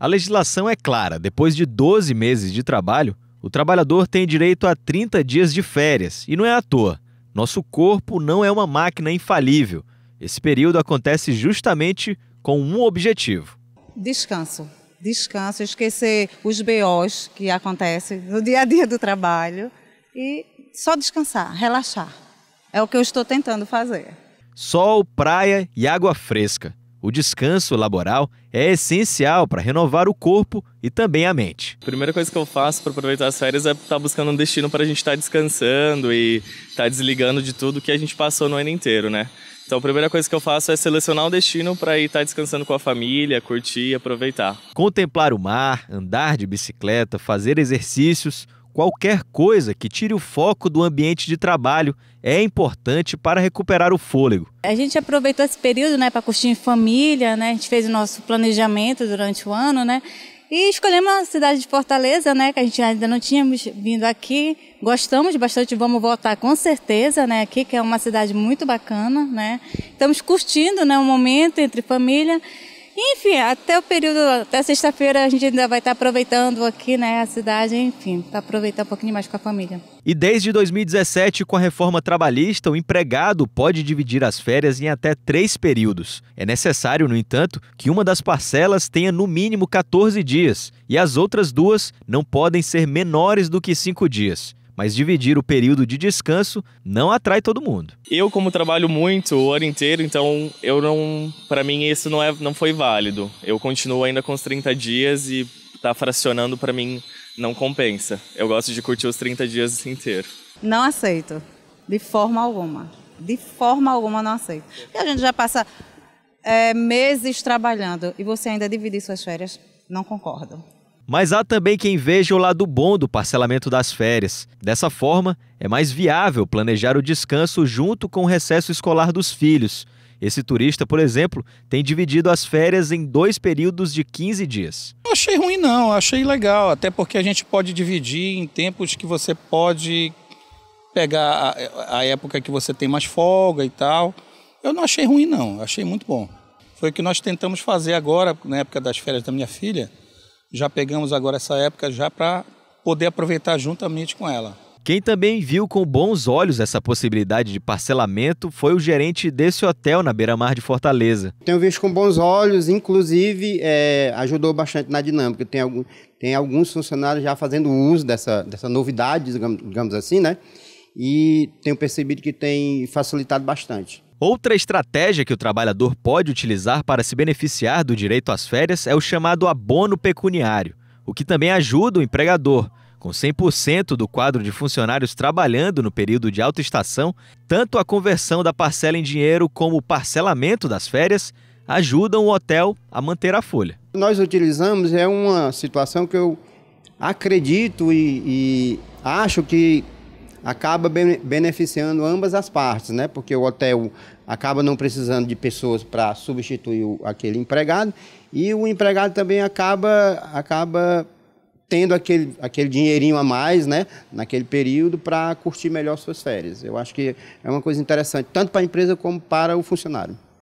A legislação é clara: depois de 12 meses de trabalho, o trabalhador tem direito a 30 dias de férias, e não é à toa. Nosso corpo não é uma máquina infalível. Esse período acontece justamente com um objetivo: descanso. Descanso, esquecer os BOs que acontecem no dia a dia do trabalho e só descansar, relaxar. É o que eu estou tentando fazer. Sol, praia e água fresca. O descanso laboral é essencial para renovar o corpo e também a mente. A primeira coisa que eu faço para aproveitar as férias é estar tá buscando um destino para a gente estar tá descansando e estar tá desligando de tudo que a gente passou no ano inteiro, né? Então a primeira coisa que eu faço é selecionar um destino para ir estar tá descansando com a família, curtir e aproveitar. Contemplar o mar, andar de bicicleta, fazer exercícios Qualquer coisa que tire o foco do ambiente de trabalho é importante para recuperar o fôlego. A gente aproveitou esse período né, para curtir em família, né? a gente fez o nosso planejamento durante o ano, né? E escolhemos a cidade de Fortaleza, né, que a gente ainda não tínhamos vindo aqui. Gostamos bastante, vamos voltar com certeza, né, aqui que é uma cidade muito bacana, né. Estamos curtindo, né, um momento entre família enfim, até o período, até sexta-feira a gente ainda vai estar aproveitando aqui, né, a cidade, enfim, para aproveitar um pouquinho mais com a família. E desde 2017, com a reforma trabalhista, o empregado pode dividir as férias em até três períodos. É necessário, no entanto, que uma das parcelas tenha no mínimo 14 dias e as outras duas não podem ser menores do que cinco dias mas dividir o período de descanso não atrai todo mundo. Eu como trabalho muito o ano inteiro, então eu não, para mim isso não é não foi válido. Eu continuo ainda com os 30 dias e tá fracionando para mim não compensa. Eu gosto de curtir os 30 dias inteiro. Não aceito de forma alguma. De forma alguma não aceito. Porque a gente já passa é, meses trabalhando e você ainda dividir suas férias, não concordo. Mas há também quem veja o lado bom do parcelamento das férias. Dessa forma, é mais viável planejar o descanso junto com o recesso escolar dos filhos. Esse turista, por exemplo, tem dividido as férias em dois períodos de 15 dias. Não achei ruim, não, achei legal, até porque a gente pode dividir em tempos que você pode pegar a, a época que você tem mais folga e tal. Eu não achei ruim, não, achei muito bom. Foi o que nós tentamos fazer agora, na época das férias da minha filha já pegamos agora essa época já para poder aproveitar juntamente com ela. Quem também viu com bons olhos essa possibilidade de parcelamento foi o gerente desse hotel na beira-mar de Fortaleza. Tenho visto com bons olhos, inclusive é, ajudou bastante na dinâmica. Tem, algum, tem alguns funcionários já fazendo uso dessa, dessa novidade, digamos, digamos assim, né? E tenho percebido que tem facilitado bastante. Outra estratégia que o trabalhador pode utilizar para se beneficiar do direito às férias é o chamado abono pecuniário, o que também ajuda o empregador. Com 100% do quadro de funcionários trabalhando no período de alta estação, tanto a conversão da parcela em dinheiro como o parcelamento das férias ajudam o hotel a manter a folha. Nós utilizamos é uma situação que eu acredito e, e acho que acaba beneficiando ambas as partes, né? Porque o hotel acaba não precisando de pessoas para substituir o, aquele empregado e o empregado também acaba acaba tendo aquele, aquele dinheirinho a mais, né, naquele período para curtir melhor suas férias. Eu acho que é uma coisa interessante tanto para a empresa como para o funcionário.